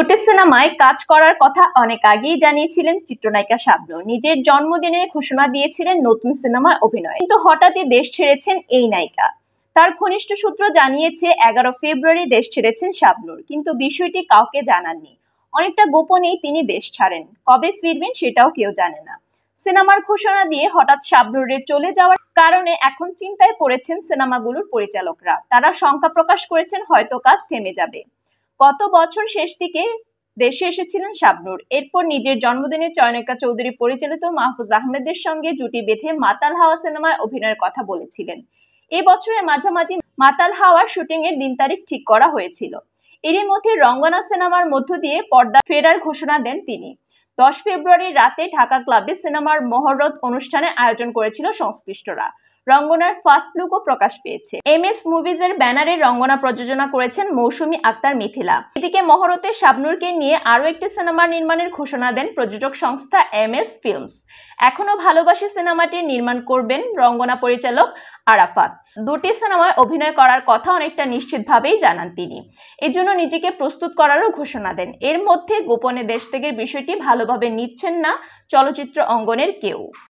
দুটি সিনেমায় কাজ করার কথা অনেক আগেই জানিয়েছিলেন চিত্রনায়িকা শাবনু নিজের জন্মদিনের ঘোষণা দিয়েছিলেন নতুন সিনেমায় অভিনয় কিন্তু হঠাৎই দেশ ছেড়েছেন এই নায়িকা তার ঘনিষ্ঠ সূত্র জানিয়েছে এগারো ফেব্রুয়ারি দেশ ছেড়েছেন শাবনুর কিন্তু বিষয়টি কাউকে জানাননি অনেকটা গোপনেই তিনি দেশ ছাড়েন কবে ফিরবেন সেটাও কেউ জানে না সিনেমার ঘোষণা দিয়ে হঠাৎ সাবলুরের চলে যাওয়ার কারণে এখন চিন্তায় পড়েছেন সিনেমাগুলোর পরিচালকরা তারা শঙ্কা প্রকাশ করেছেন হয়তো কাজ থেমে যাবে কত বছর শেষ দিকে দেশে এসেছিলেন শাবনুর এরপর নিজের জন্মদিনে চয়নিকা চৌধুরী পরিচালিত মাহফুজ আহমেদের সঙ্গে জুটি বেঁধে মাতাল হাওয়া সিনেমায় অভিনয়ের কথা বলেছিলেন এ বছরের মাঝামাঝি মাতাল হাওয়ার শুটিং এর দিন তারিখ ঠিক করা হয়েছিল এরই মধ্যে রঙ্গনা সিনেমার মধ্য দিয়ে পর্দা ফেরার ঘোষণা দেন তিনি দশ ফেব্রুয়ারি রাতে ঢাকা ক্লাবে সিনেমার মহরত অনুষ্ঠানে আয়োজন করেছিল সংশ্লিষ্টরা রঙ্গনার ফার্স্ট লুকও প্রকাশ পেয়েছে এম এস মুভিজ এর ব্যানারে রঙ্গনা প্রযোজনা করেছেন মৌসুমি আক্তার মিথিলা এদিকে মহরতে শাবনুরকে নিয়ে আরও একটি সিনেমা নির্মাণের ঘোষণা দেন প্রযোজক সংস্থা এম এস ফিল্মস এখনও ভালোবাসি সিনেমাটি নির্মাণ করবেন রঙ্গনা পরিচালক আরাফাত দুটি সিনেমায় অভিনয় করার কথা অনেকটা নিশ্চিতভাবেই জানান তিনি এর জন্য নিজেকে প্রস্তুত করারও ঘোষণা দেন এর মধ্যে গোপনে দেশ থেকে বিষয়টি ভালোভাবে নিচ্ছেন না চলচ্চিত্র অঙ্গনের কেউ